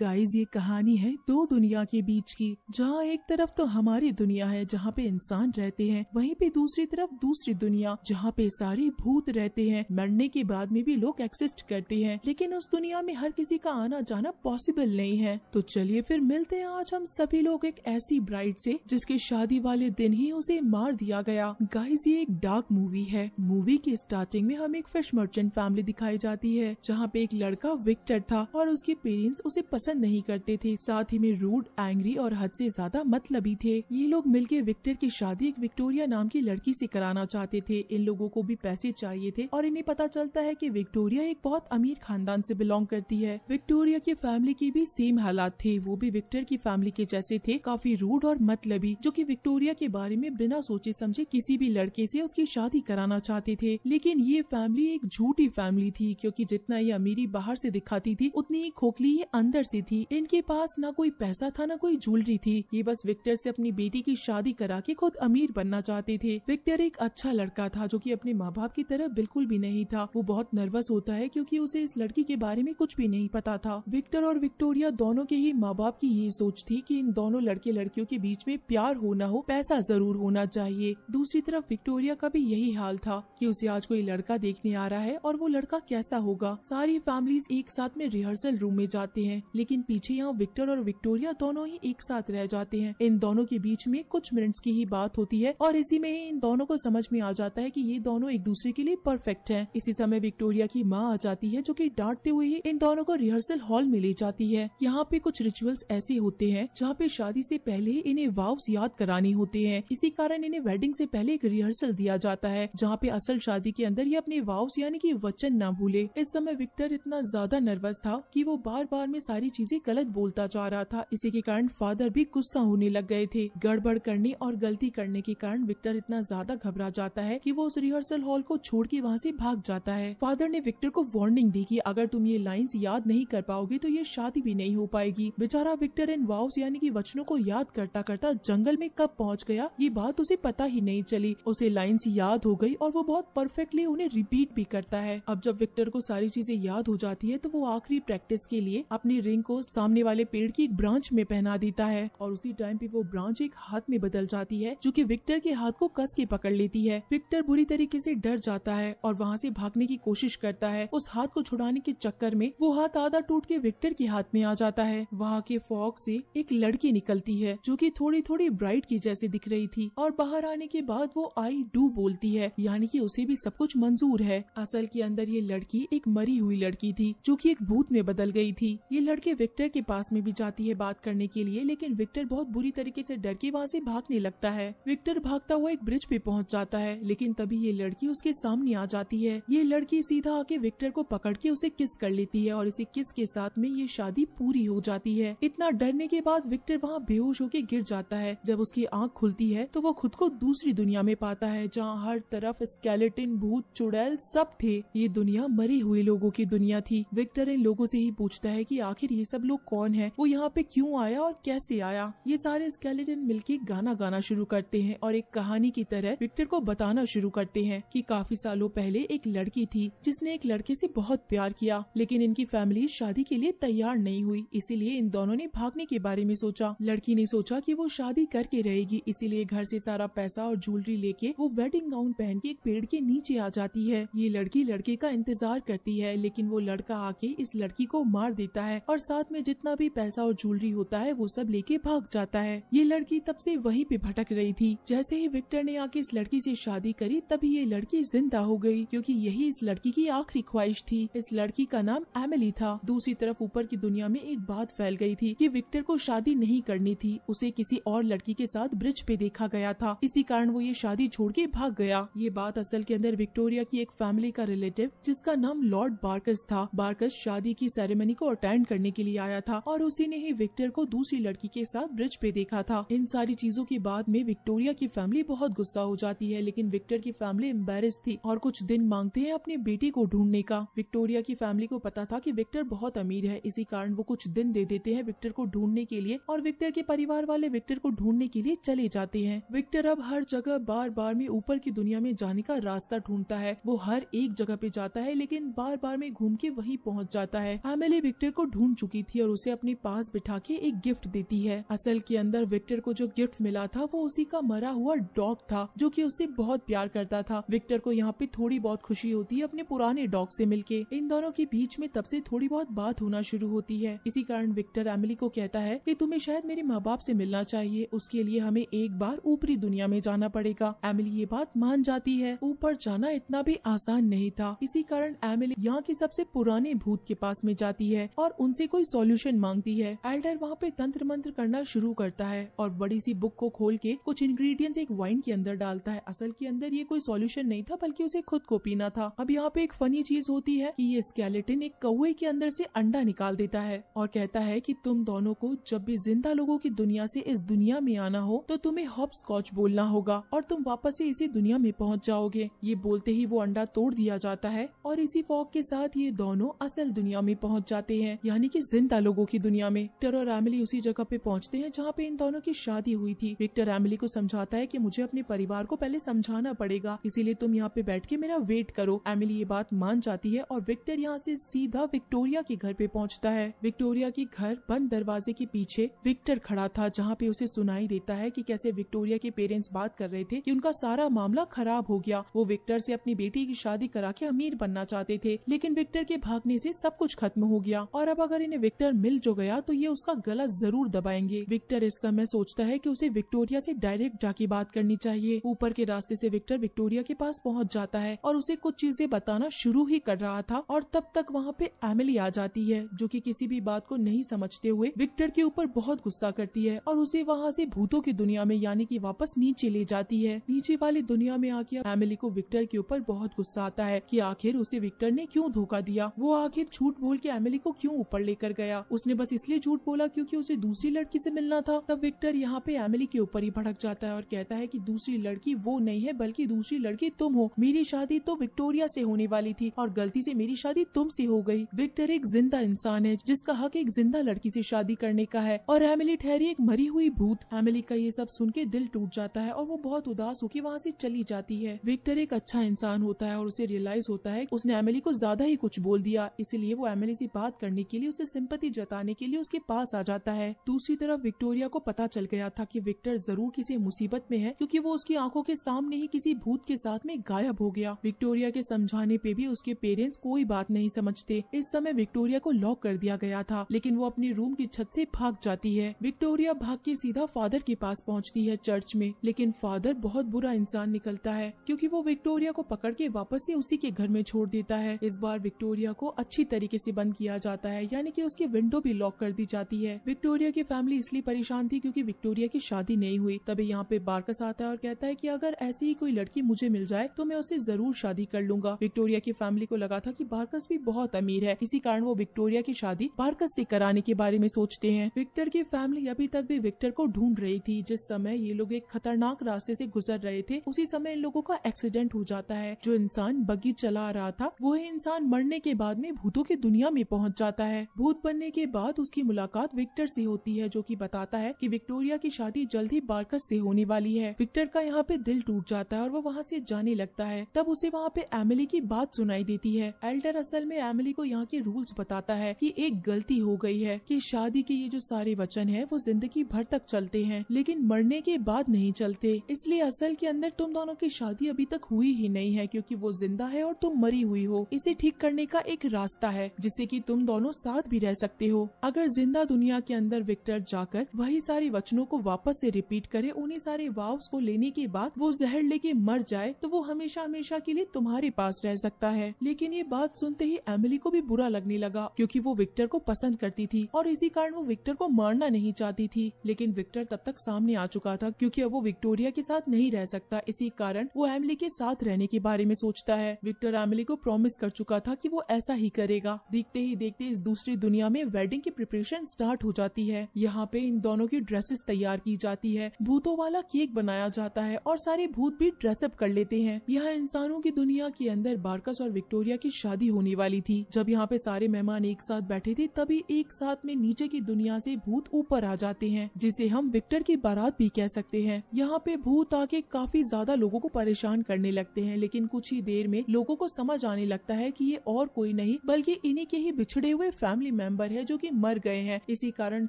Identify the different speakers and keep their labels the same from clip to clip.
Speaker 1: guys ये कहानी है दो दुनिया के बीच की जहाँ एक तरफ तो हमारी दुनिया है जहाँ पे इंसान रहते हैं वहीं पे दूसरी तरफ दूसरी दुनिया जहाँ पे सारे भूत रहते हैं मरने के बाद में भी लोग एक्सिस्ट करते हैं लेकिन उस दुनिया में हर किसी का आना जाना पॉसिबल नहीं है तो चलिए फिर मिलते हैं आज हम सभी लोग एक ऐसी ब्राइड से जिसकी शादी वाले दिन ही उसे मार दिया गया गाइज ये एक डार्क मूवी है मूवी की स्टार्टिंग में हम एक फिश मर्चेंट फैमिली दिखाई जाती है जहाँ पे एक लड़का विक्टर था और उसके पेरेंट्स उसे पसंद नहीं करते थे साथ ही में रूड एंग्री और हद से ज्यादा मतलबी थे ये लोग मिलके विक्टर की शादी एक विक्टोरिया नाम की लड़की से कराना चाहते थे इन लोगों को भी पैसे चाहिए थे और इन्हें पता चलता है कि विक्टोरिया एक बहुत अमीर खानदान से बिलोंग करती है विक्टोरिया की फैमिली की भी सेम हालात थे वो भी विक्टर की फैमिली के जैसे थे काफी रूड और मतलबी जो की विक्टोरिया के बारे में बिना सोचे समझे किसी भी लड़के से उसकी शादी कराना चाहते थे लेकिन ये फैमिली एक झूठी फैमिली थी क्योंकि जितना ये अमीरी बाहर से दिखाती थी उतनी ही खोखली ये अंदर से ऐसी थी इनके पास ना कोई पैसा था ना कोई ज्वेलरी थी ये बस विक्टर से अपनी बेटी की शादी करा के खुद अमीर बनना चाहते थे विक्टर एक अच्छा लड़का था जो कि अपने माँ बाप की तरह बिल्कुल भी नहीं था वो बहुत नर्वस होता है क्योंकि उसे इस लड़की के बारे में कुछ भी नहीं पता था विक्टर और विक्टोरिया दोनों के ही माँ बाप की ये सोच थी की इन दोनों लड़के लड़कियों के बीच में प्यार होना हो पैसा जरूर होना चाहिए दूसरी तरफ विक्टोरिया का भी यही हाल था की उसे आज कोई लड़का देखने आ रहा है और वो लड़का कैसा होगा सारी फैमिली एक साथ में रिहर्सल रूम में जाते हैं लेकिन पीछे यहाँ विक्टर और विक्टोरिया दोनों ही एक साथ रह जाते हैं इन दोनों के बीच में कुछ मिनट्स की ही बात होती है और इसी में इन दोनों को समझ में आ जाता है कि ये दोनों एक दूसरे के लिए परफेक्ट है इसी समय विक्टोरिया की माँ आ जाती है जो की डांटते हुए ही इन दोनों को रिहर्सल हॉल में ले जाती है यहाँ पे कुछ रिचुअल्स ऐसे होते हैं जहाँ पे शादी से पहले ही इन्हें वाव्स याद कराने होते हैं इसी कारण इन्हें वेडिंग से पहले एक रिहर्सल दिया जाता है जहाँ पे असल शादी के अंदर ये अपने वाउस यानी कि वचन ना भूले इस समय विक्टर इतना ज्यादा नर्वस था कि वो बार बार में सारी चीजें गलत बोलता जा रहा था इसी के कारण फादर भी गुस्सा होने लग गए थे गड़बड़ करने और गलती करने के कारण विक्टर इतना ज्यादा घबरा जाता है कि वो उस रिहर्सल हॉल को छोड़ के वहाँ से भाग जाता है फादर ने विक्टर को वार्निंग दी कि अगर तुम ये लाइंस याद नहीं कर पाओगे तो ये शादी भी नहीं हो पाएगी बेचारा विक्टर एंड वाउस यानी कि वचनों को याद करता करता जंगल में कब पहुंच गया ये बात उसे पता ही नहीं चली उसे लाइन्स याद हो गई और वो बहुत परफेक्टली उन्हें रिपीट भी करता है अब जब विक्टर को सारी चीजें याद हो जाती है तो वो आखिरी प्रैक्टिस के लिए अपनी रिंग को सामने वाले पेड़ की एक ब्रांच में पहना देता है और उसी टाइम पे वो ब्रांच एक हाथ में बदल जाती है जो की विक्टर के हाथ को कस के पकड़ लेती है विक्टर बुरी तरीके से डर जाता है और वहाँ से भागने की कोशिश करता है उस हाथ को छुड़ाने के चक्कर में वो हाथ आधा टूट के विक्टर के हाथ में आ जाता है वहाँ के फॉग से एक लड़की निकलती है जो की थोड़ी थोड़ी ब्राइट की जैसे दिख रही थी और बाहर आने के बाद वो आई डू बोलती है यानी की उसे भी सब कुछ मंजूर है असल के अंदर ये लड़की एक मरी हुई लड़की थी जो की एक भूत में बदल गयी थी ये लड़की के विक्टर के पास में भी जाती है बात करने के लिए लेकिन विक्टर बहुत बुरी तरीके से डर के वहाँ से भागने लगता है विक्टर भागता हुआ एक ब्रिज पे पहुँच जाता है लेकिन तभी ये लड़की उसके सामने आ जाती है ये लड़की सीधा आके विक्टर को पकड़ के उसे किस कर लेती है और इसी किस के साथ में ये शादी पूरी हो जाती है इतना डरने के बाद विक्टर वहाँ बेहोश होके गिर जाता है जब उसकी आँख खुलती है तो वो खुद को दूसरी दुनिया में पाता है जहाँ हर तरफ स्केलेटिन भूत चुड़ैल सब थे ये दुनिया मरे हुए लोगों की दुनिया थी विक्टर इन लोगों से ही पूछता है कि आखिर ये सब लोग कौन है वो यहाँ पे क्यूँ आया और कैसे आया ये सारे स्केलेटन मिलके गाना गाना शुरू करते हैं और एक कहानी की तरह विक्टर को बताना शुरू करते हैं कि काफी सालों पहले एक लड़की थी जिसने एक लड़के से बहुत प्यार किया लेकिन इनकी फैमिली शादी के लिए तैयार नहीं हुई इसीलिए इन दोनों ने भागने के बारे में सोचा लड़की ने सोचा कि वो शादी करके रहेगी इसीलिए घर से सारा पैसा और ज्वेलरी लेके वो वेडिंग गाउन पहन के एक पेड़ के नीचे आ जाती है ये लड़की लड़के का इंतजार करती है लेकिन वो लड़का आके इस लड़की को मार देता है और साथ में जितना भी पैसा और ज्वेलरी होता है वो सब लेके भाग जाता है ये लड़की तब से वहीं पे भटक रही थी जैसे ही विक्टर ने आके इस लड़की से शादी करी तभी ये लड़की जिंदा हो गई क्योंकि यही इस लड़की की आखिरी ख्वाहिश थी इस लड़की का नाम एमिली था दूसरी तरफ ऊपर की दुनिया में एक बात फैल गई थी कि विक्टर को शादी नहीं करनी थी उसे किसी और लड़की के साथ ब्रिज पे देखा गया था इसी कारण वो ये शादी छोड़ के भाग गया ये बात असल के अंदर विक्टोरिया की एक फैमिली का रिलेटिव जिसका नाम लॉर्ड बार्कस था बार्कस शादी की सेरेमनी को अटेंड करने के लिए आया था और उसी ने ही विक्टर को दूसरी लड़की के साथ ब्रिज पे देखा था इन सारी चीजों के बाद में विक्टोरिया की फैमिली बहुत गुस्सा हो जाती है लेकिन विक्टर की फैमिली एम्बेरिस थी और कुछ दिन मांगते हैं अपने बेटे को ढूंढने का विक्टोरिया की फैमिली को पता था की विक्टर बहुत अमीर है इसी कारण वो कुछ दिन दे देते हैं विक्टर को ढूंढने के लिए और विक्टर के परिवार वाले विक्टर को ढूंढने के लिए चले जाते हैं विक्टर अब हर जगह बार बार में ऊपर की दुनिया में जाने का रास्ता ढूंढता है वो हर एक जगह पे जाता है लेकिन बार बार में घूम के वहीं पहुंच जाता है एमएलए विक्टर को ढूंढ चुकी थी और उसे अपने पास बिठा के एक गिफ्ट देती है असल के अंदर विक्टर को जो गिफ्ट मिला था वो उसी का मरा हुआ डॉग था जो की उससे बहुत प्यार करता था विक्टर को यहाँ पे थोड़ी बहुत खुशी होती है अपने पुराने डॉग से मिलके इन दोनों के बीच में तब से थोड़ी बहुत बात होना शुरू होती है इसी कारण विक्टर एमिली को कहता है की तुम्हें शायद मेरे माँ बाप ऐसी मिलना चाहिए उसके लिए हमें एक बार ऊपरी दुनिया में जाना पड़ेगा एमिली ये बात मान जाती है ऊपर जाना इतना भी आसान नहीं था इसी कारण एमिली यहाँ के सबसे पुराने भूत के पास में जाती है और उनसे कोई सॉल्यूशन मांगती है एल्डर वहाँ पे तंत्र मंत्र करना शुरू करता है और बड़ी सी बुक को खोल के कुछ इंग्रेडिएंट्स एक वाइन के अंदर डालता है असल के अंदर ये कोई सॉल्यूशन नहीं था बल्कि उसे खुद को पीना था अब यहाँ पे एक फनी चीज होती है की ये स्केलेटिन एक कौए के अंदर से अंडा निकाल देता है और कहता है की तुम दोनों को जब भी जिंदा लोगों की दुनिया ऐसी इस दुनिया में आना हो तो तुम्हें हॉप स्कॉच बोलना होगा और तुम वापस ऐसी इसी दुनिया में पहुँच जाओगे ये बोलते ही वो अंडा तोड़ दिया जाता है और इसी फॉग के साथ ये दोनों असल दुनिया में पहुंच जाते हैं यानी कि जिंदा लोगों की दुनिया में विक्टर और एमिली उसी जगह पे पहुंचते हैं जहाँ पे इन दोनों की शादी हुई थी विक्टर एमिली को समझाता है कि मुझे अपने परिवार को पहले समझाना पड़ेगा इसीलिए तुम यहाँ पे बैठ के मेरा वेट करो एमिली ये बात मान जाती है और विक्टर यहाँ से सीधा विक्टोरिया के घर पे पहुँचता है विक्टोरिया के घर बंद दरवाजे के पीछे विक्टर खड़ा था जहाँ पे उसे सुनाई देता है की कैसे विक्टोरिया के पेरेंट्स बात कर रहे थे की उनका सारा मामला खराब हो गया वो विक्टर से अपनी बेटी की शादी करा के अमीर बनना चाहते थे लेकिन विक्टर के भागने से सब कुछ खत्म हो गया और अब अगर इन्हें में विक्टर मिल जो गया तो ये उसका गला जरूर दबाएंगे विक्टर इस समय सोचता है कि उसे विक्टोरिया से डायरेक्ट जाके बात करनी चाहिए ऊपर के रास्ते से विक्टर विक्टोरिया के पास पहुंच जाता है और उसे कुछ चीजें बताना शुरू ही कर रहा था और तब तक वहाँ पे एमिली आ जाती है जो की कि किसी भी बात को नहीं समझते हुए विक्टर के ऊपर बहुत गुस्सा करती है और उसे वहाँ ऐसी भूतों की दुनिया में यानी की वापस नीचे ले जाती है नीचे वाली दुनिया में आके एमिली को विक्टर के ऊपर बहुत गुस्सा आता है की आखिर उसे विक्टर ने क्यूँ धोखा दिया वो आखिर झूठ बोल के एमिली को क्यूँ ऊपर ले लेकर गया उसने बस इसलिए झूठ बोला क्योंकि उसे दूसरी लड़की से मिलना था तब विक्टर यहाँ पे एमिली के ऊपर ही भड़क जाता है और कहता है की दूसरी लड़की वो नहीं है बल्कि दूसरी लड़की तुम हो मेरी शादी तो विक्टोरिया से होने वाली थी और गलती से मेरी शादी तुम से हो गई विक्टर एक जिंदा इंसान है जिसका हक एक जिंदा लड़की से शादी करने का है और एमिली ठहरी एक मरी हुई भूत एमिली का ये सब सुन के दिल टूट जाता है और वो बहुत उदास होकर वहाँ से चली जाती है विक्टर एक अच्छा इंसान होता है और उसे रियलाइज होता है उसने एमिली को ज्यादा ही कुछ बोल दिया इसीलिए वो एमिली से बात करने के लिए उसे सिंपति जताने के लिए उसके पास आ जाता है दूसरी तरफ विक्टोरिया को पता चल गया था कि विक्टर जरूर किसी मुसीबत में है क्योंकि वो उसकी आंखों के सामने ही किसी भूत के साथ में गायब हो गया विक्टोरिया के समझाने पे भी उसके पेरेंट्स कोई बात नहीं समझते इस समय विक्टोरिया को लॉक कर दिया गया था लेकिन वो अपने रूम की छत से भाग जाती है विक्टोरिया भाग के सीधा फादर के पास पहुंचती है चर्च में लेकिन फादर बहुत बुरा इंसान निकलता है क्योंकि वो विक्टोरिया को पकड़ के वापस से उसी के घर में छोड़ देता है इस बार विक्टोरिया को अच्छी तरीके से बंद किया जाता है यानी कि उसकी विंडो भी लॉक कर दी जाती है विक्टोरिया की फैमिली इसलिए परेशान थी क्योंकि विक्टोरिया की शादी नहीं हुई तभी यहाँ पे बार्कस आता है और कहता है कि अगर ऐसी ही कोई लड़की मुझे मिल जाए तो मैं उसे जरूर शादी कर लूंगा विक्टोरिया की फैमिली को लगा था की बार्कस भी बहुत अमीर है इसी कारण वो विक्टोरिया की शादी बार्कस ऐसी कराने के बारे में सोचते हैं विक्टर की फैमिली अभी तक भी विक्टर को ढूंढ रही थी जिस समय ये लोग एक खतरनाक रास्ते ऐसी गुजर रहे थे उसी समय इन लोगों का एक्सीडेंट हो जाता है जो इंसान बग्गी चला रहा था वो इंसान मरने के बाद में भूतों की दुनिया में पहुंच जाता है भूत बनने के बाद उसकी मुलाकात विक्टर से होती है जो कि बताता है कि विक्टोरिया की शादी जल्द ही बार्कस से होने वाली है विक्टर का यहाँ पे दिल टूट जाता है और वो वहाँ से जाने लगता है तब उसे वहाँ पे एमिली की बात सुनाई देती है एल्डर असल में एमिली को यहाँ के रूल्स बताता है की एक गलती हो गई है की शादी के ये जो सारे वचन है वो जिंदगी भर तक चलते हैं लेकिन मरने के बाद नहीं चलते इसलिए असल के अंदर तुम दोनों की शादी अभी तक हुई ही नहीं है क्योंकि वो जिंदा है और तुम मरी हुई हो इसे ठीक करने का एक रास्ता है जिससे की तुम दोनों साथ भी भी रह सकते हो अगर जिंदा दुनिया के अंदर विक्टर जाकर वही सारे वचनों को वापस से रिपीट करे उन्हीं सारे वाव्स को लेने के बाद वो जहर लेके मर जाए तो वो हमेशा हमेशा के लिए तुम्हारे पास रह सकता है लेकिन ये बात सुनते ही एमिली को भी बुरा लगने लगा क्योंकि वो विक्टर को पसंद करती थी और इसी कारण वो विक्टर को मारना नहीं चाहती थी लेकिन विक्टर तब तक सामने आ चुका था क्योंकि अब वो विक्टोरिया के साथ नहीं रह सकता इसी कारण वो एमिली के साथ रहने के बारे में सोचता है विक्टर एमिली को प्रॉमिस कर चुका था कि वो ऐसा ही करेगा देखते ही देखते इस दूसरी दुनिया में वेडिंग की प्रिपरेशन स्टार्ट हो जाती है यहाँ पे इन दोनों की ड्रेसेस तैयार की जाती है भूतों वाला केक बनाया जाता है और सारे भूत भी ड्रेसअप कर लेते हैं यहाँ इंसानों की दुनिया के अंदर बार्कस और विक्टोरिया की शादी होने वाली थी जब यहाँ पे सारे मेहमान एक साथ बैठे थे तभी एक साथ में नीचे की दुनिया से भूत ऊपर आ जाते हैं जिसे हम विक्टर की बारात भी कह सकते हैं यहाँ पे भूत आके काफी ज्यादा लोगों को परेशान करने लगते हैं लेकिन कुछ ही देर में लोगों को समझ आने लगता है कि ये और कोई नहीं बल्कि इन्हीं के ही बिछड़े हुए फैमिली मेंबर है जो कि मर गए हैं इसी कारण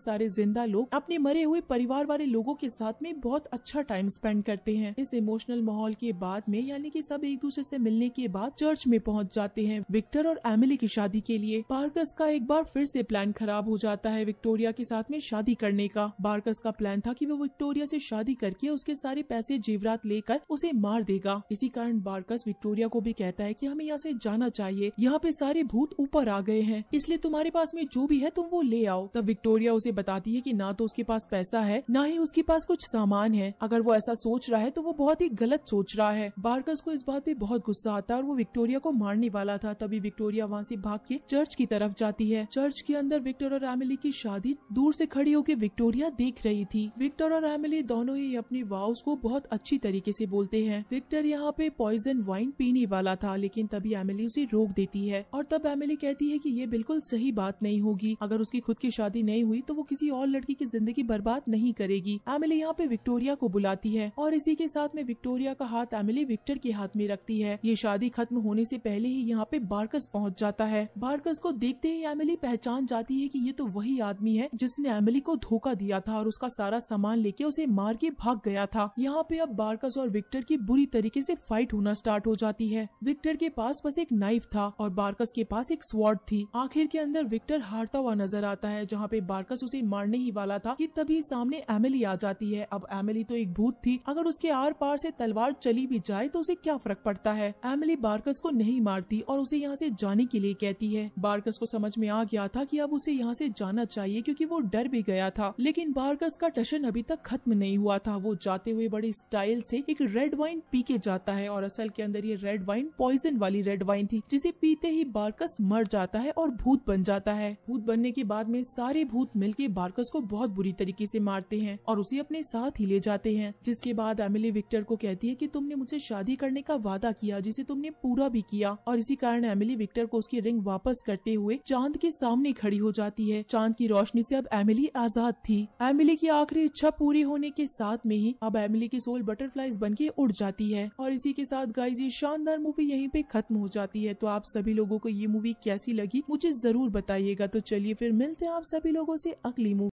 Speaker 1: सारे जिंदा लोग अपने मरे हुए परिवार वाले लोगों के साथ में बहुत अच्छा टाइम स्पेंड करते हैं इस इमोशनल माहौल के बाद में यानी कि सब एक दूसरे से मिलने के बाद चर्च में पहुंच जाते हैं विक्टर और एमिली की शादी के लिए बार्कस का एक बार फिर से प्लान खराब हो जाता है विक्टोरिया के साथ में शादी करने का बार्कस का प्लान था की वो विक्टोरिया से शादी करके उसके सारे पैसे जेवरात लेकर उसे मार देगा इसी कारण बार्कस विक्टोरिया को भी कहता है की हमें यहाँ ऐसी जाना चाहिए यहाँ पे सारे भूत ऊपर आ गए हैं इसलिए तुम्हारे पास में जो भी है तुम वो ले आओ तब विक्टोरिया उसे बताती है की ना तो उसके पास पैसा है न ही उसके पास कुछ सामान है अगर वो ऐसा सोच रहा है तो वो बहुत ही गलत सोच रहा है बार्कस को इस बात पे बहुत गुस्सा आता है और वो विक्टोरिया को मारने वाला था तभी विक्टोरिया वहाँ से भाग के चर्च की तरफ जाती है चर्च के अंदर विक्टर और एमिली की शादी दूर से खड़ी होकर विक्टोरिया देख रही थी विक्टर और एमिली दोनों ही अपनी वाउस को बहुत अच्छी तरीके से बोलते हैं विक्टर यहाँ पे पॉइजन वाइन पीने वाला था लेकिन तभी एमिली उसे रोक देती है और तब एमिली कहती है कि ये बिल्कुल सही बात बात नहीं होगी अगर उसकी खुद की शादी नहीं हुई तो वो किसी और लड़की की जिंदगी बर्बाद नहीं करेगी एमिली यहाँ पे विक्टोरिया को बुलाती है और इसी के साथ में विक्टोरिया का हाथ एमिली विक्टर के हाथ में रखती है ये शादी खत्म होने से पहले ही यहाँ पे बार्कस पहुँच जाता है बार्कस को देखते ही एमिली पहचान जाती है की ये तो वही आदमी है जिसने एमिली को धोखा दिया था और उसका सारा सामान लेके उसे मार के भाग गया था यहाँ पे अब बार्कस और विक्टर की बुरी तरीके से फाइट होना स्टार्ट हो जाती है विक्टर के पास बस एक नाइफ था और बार्कस के पास एक स्वॉर्ड थी आखिर के अंदर विक्टर डॉक्टर हारता हुआ नजर आता है जहाँ पे बारकस उसे मारने ही वाला था कि तभी सामने एमिली आ जाती है अब एमिली तो एक भूत थी अगर उसके आर पार से तलवार चली भी जाए तो उसे क्या फर्क पड़ता है एमिली बारकस को नहीं मारती और उसे यहाँ से जाने के लिए कहती है बारकस को समझ में आ गया था कि अब उसे यहाँ से जाना चाहिए क्योंकि वो डर भी गया था लेकिन बारकस का टशन अभी तक खत्म नहीं हुआ था वो जाते हुए बड़े स्टाइल से एक रेड वाइन पी के जाता है और असल के अंदर ये रेड वाइन पॉइजन वाली रेड वाइन थी जिसे पीते ही बारकस मर जाता है और भूत बन जाता है है भूत बनने के बाद में सारे भूत मिलके बार्कस को बहुत बुरी तरीके से मारते हैं और उसे अपने साथ ही ले जाते हैं जिसके बाद एमिली विक्टर को कहती है कि तुमने मुझे शादी करने का वादा किया जिसे तुमने पूरा भी किया और इसी कारण एमिली विक्टर को उसकी रिंग वापस करते हुए चांद के सामने खड़ी हो जाती है चांद की रोशनी से अब एमिली आजाद थी एमिली की आखिरी इच्छा पूरी होने के साथ में ही अब एमिली की सोल बटरफ्लाईज बन के उड़ जाती है और इसी के साथ गाइज ये शानदार मूवी यहीं पे खत्म हो जाती है तो आप सभी लोगों को ये मूवी कैसी लगी मुझे जरूर बताइए रहिएगा तो चलिए फिर मिलते हैं आप सभी लोगों से अगली मूवी